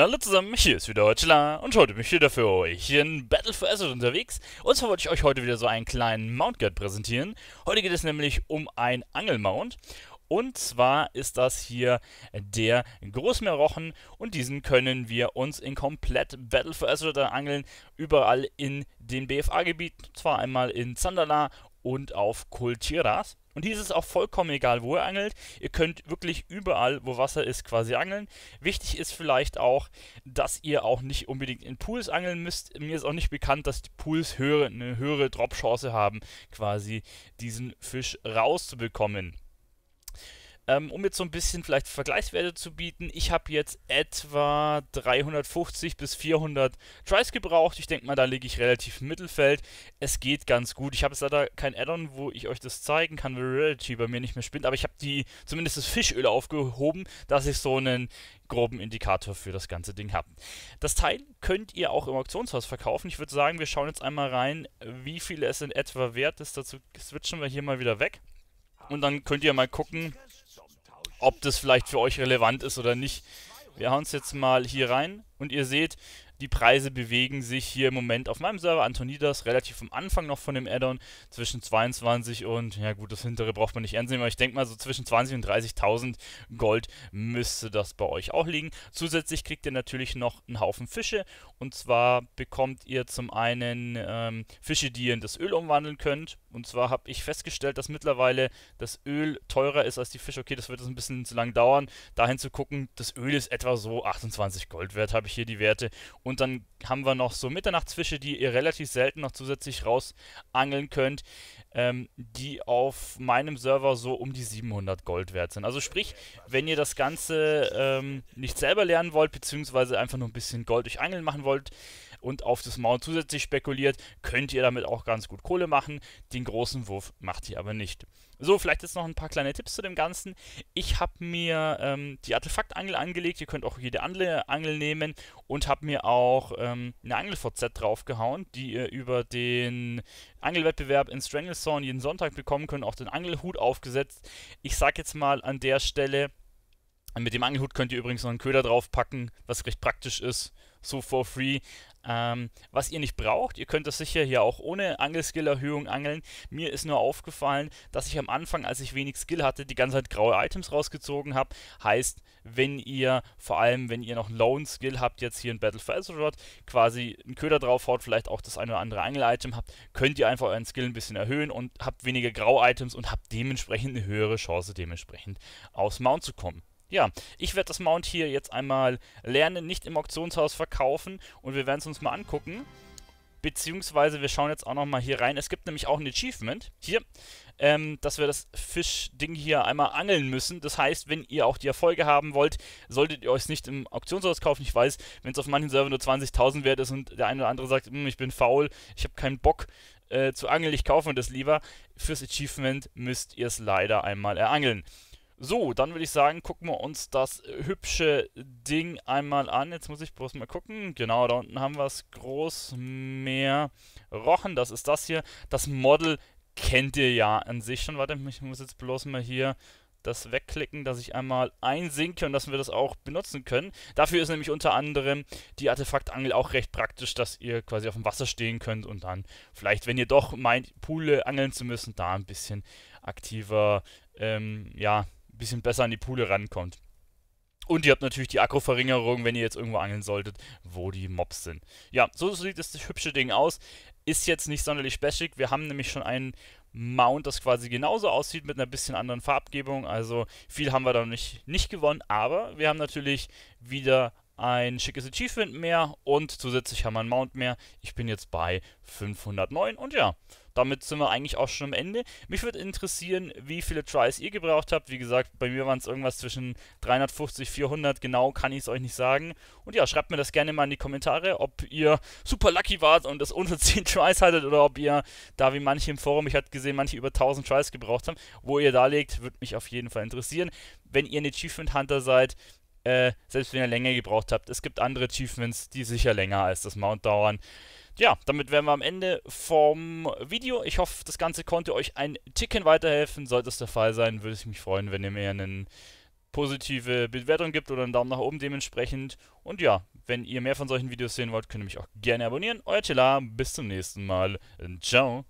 hallo zusammen, hier ist wieder Hotchla und heute bin ich wieder für euch in Battle for Azeroth unterwegs. Und zwar wollte ich euch heute wieder so einen kleinen Mount Guide präsentieren. Heute geht es nämlich um ein Angelmount. Und zwar ist das hier der Großmeerrochen und diesen können wir uns in komplett Battle for Azeroth angeln, überall in den BFA-Gebieten, zwar einmal in Zandala und auf Kultiras. Und hier ist es auch vollkommen egal, wo ihr angelt. Ihr könnt wirklich überall, wo Wasser ist, quasi angeln. Wichtig ist vielleicht auch, dass ihr auch nicht unbedingt in Pools angeln müsst. Mir ist auch nicht bekannt, dass die Pools höhere, eine höhere Drop-Chance haben, quasi diesen Fisch rauszubekommen. Ähm, um jetzt so ein bisschen vielleicht Vergleichswerte zu bieten, ich habe jetzt etwa 350 bis 400 Tries gebraucht. Ich denke mal, da liege ich relativ im Mittelfeld. Es geht ganz gut. Ich habe jetzt leider kein Addon, wo ich euch das zeigen kann, weil Reality bei mir nicht mehr spinnt. Aber ich habe die zumindest das Fischöl aufgehoben, dass ich so einen groben Indikator für das ganze Ding habe. Das Teil könnt ihr auch im Auktionshaus verkaufen. Ich würde sagen, wir schauen jetzt einmal rein, wie viel es in etwa wert ist. Dazu switchen wir hier mal wieder weg. Und dann könnt ihr mal gucken, ob das vielleicht für euch relevant ist oder nicht. Wir hauen es jetzt mal hier rein. Und ihr seht, die Preise bewegen sich hier im Moment auf meinem Server Antonidas relativ am Anfang noch von dem Addon zwischen 22 und, ja gut, das hintere braucht man nicht ernst nehmen, aber ich denke mal so zwischen 20 und 30.000 Gold müsste das bei euch auch liegen. Zusätzlich kriegt ihr natürlich noch einen Haufen Fische und zwar bekommt ihr zum einen ähm, Fische, die ihr in das Öl umwandeln könnt und zwar habe ich festgestellt, dass mittlerweile das Öl teurer ist als die Fische. Okay, das wird jetzt ein bisschen zu lang dauern, dahin zu gucken, das Öl ist etwa so 28 Gold wert, habe ich ich, hier die Werte. Und dann haben wir noch so Mitternachtsfische, die ihr relativ selten noch zusätzlich rausangeln könnt, ähm, die auf meinem Server so um die 700 Gold wert sind. Also sprich, wenn ihr das Ganze ähm, nicht selber lernen wollt, beziehungsweise einfach nur ein bisschen Gold durch Angeln machen wollt, und auf das Mount zusätzlich spekuliert, könnt ihr damit auch ganz gut Kohle machen. Den großen Wurf macht ihr aber nicht. So, vielleicht jetzt noch ein paar kleine Tipps zu dem Ganzen. Ich habe mir ähm, die Artefaktangel angelegt. Ihr könnt auch jede andere Angel nehmen und habe mir auch ähm, eine Angel-VZ draufgehauen, die ihr über den Angelwettbewerb in Stranglethorn jeden Sonntag bekommen könnt. Auch den Angelhut aufgesetzt. Ich sage jetzt mal an der Stelle, mit dem Angelhut könnt ihr übrigens noch einen Köder draufpacken, was recht praktisch ist, so for free. Ähm, was ihr nicht braucht, ihr könnt das sicher hier auch ohne Angelskill-Erhöhung angeln. Mir ist nur aufgefallen, dass ich am Anfang, als ich wenig Skill hatte, die ganze Zeit graue Items rausgezogen habe. Heißt, wenn ihr, vor allem wenn ihr noch einen Lone Skill habt, jetzt hier in Battle for Azeroth, quasi einen Köder draufhaut, vielleicht auch das eine oder andere Angel-Item habt, könnt ihr einfach euren Skill ein bisschen erhöhen und habt weniger graue Items und habt dementsprechend eine höhere Chance, dementsprechend aus Mount zu kommen. Ja, ich werde das Mount hier jetzt einmal lernen, nicht im Auktionshaus verkaufen und wir werden es uns mal angucken. Beziehungsweise wir schauen jetzt auch nochmal hier rein. Es gibt nämlich auch ein Achievement hier, ähm, dass wir das Fischding hier einmal angeln müssen. Das heißt, wenn ihr auch die Erfolge haben wollt, solltet ihr euch nicht im Auktionshaus kaufen. Ich weiß, wenn es auf manchen Servern nur 20.000 wert ist und der eine oder andere sagt, hm, ich bin faul, ich habe keinen Bock äh, zu angeln, ich kaufe mir das lieber. Fürs Achievement müsst ihr es leider einmal erangeln. So, dann würde ich sagen, gucken wir uns das äh, hübsche Ding einmal an. Jetzt muss ich bloß mal gucken. Genau, da unten haben wir es. Großmeer Rochen, das ist das hier. Das Model kennt ihr ja an sich schon. Warte, ich muss jetzt bloß mal hier das wegklicken, dass ich einmal einsinke und dass wir das auch benutzen können. Dafür ist nämlich unter anderem die Artefaktangel auch recht praktisch, dass ihr quasi auf dem Wasser stehen könnt und dann vielleicht, wenn ihr doch meint, Pule angeln zu müssen, da ein bisschen aktiver, ähm, ja, bisschen besser an die Pule rankommt. Und ihr habt natürlich die Akkuverringerung, wenn ihr jetzt irgendwo angeln solltet, wo die Mobs sind. Ja, so sieht das hübsche Ding aus. Ist jetzt nicht sonderlich special. Wir haben nämlich schon einen Mount, das quasi genauso aussieht mit einer bisschen anderen Farbgebung. Also viel haben wir da noch nicht, nicht gewonnen, aber wir haben natürlich wieder ein schickes Achievement mehr und zusätzlich haben wir einen Mount mehr. Ich bin jetzt bei 509 und ja, damit sind wir eigentlich auch schon am Ende. Mich würde interessieren, wie viele Tries ihr gebraucht habt. Wie gesagt, bei mir waren es irgendwas zwischen 350, 400. Genau kann ich es euch nicht sagen. Und ja, schreibt mir das gerne mal in die Kommentare, ob ihr super lucky wart und das unter 10 Tries hattet oder ob ihr da wie manche im Forum, ich hatte gesehen, manche über 1000 Tries gebraucht haben, wo ihr da liegt, würde mich auf jeden Fall interessieren. Wenn ihr ein Achievement Hunter seid, äh, selbst wenn ihr länger gebraucht habt. Es gibt andere Achievements, die sicher länger als das Mount dauern. Ja, damit wären wir am Ende vom Video. Ich hoffe, das Ganze konnte euch ein Ticken weiterhelfen. Sollte es der Fall sein, würde ich mich freuen, wenn ihr mir eine positive Bewertung gibt oder einen Daumen nach oben dementsprechend. Und ja, wenn ihr mehr von solchen Videos sehen wollt, könnt ihr mich auch gerne abonnieren. Euer Tela, bis zum nächsten Mal. Ciao.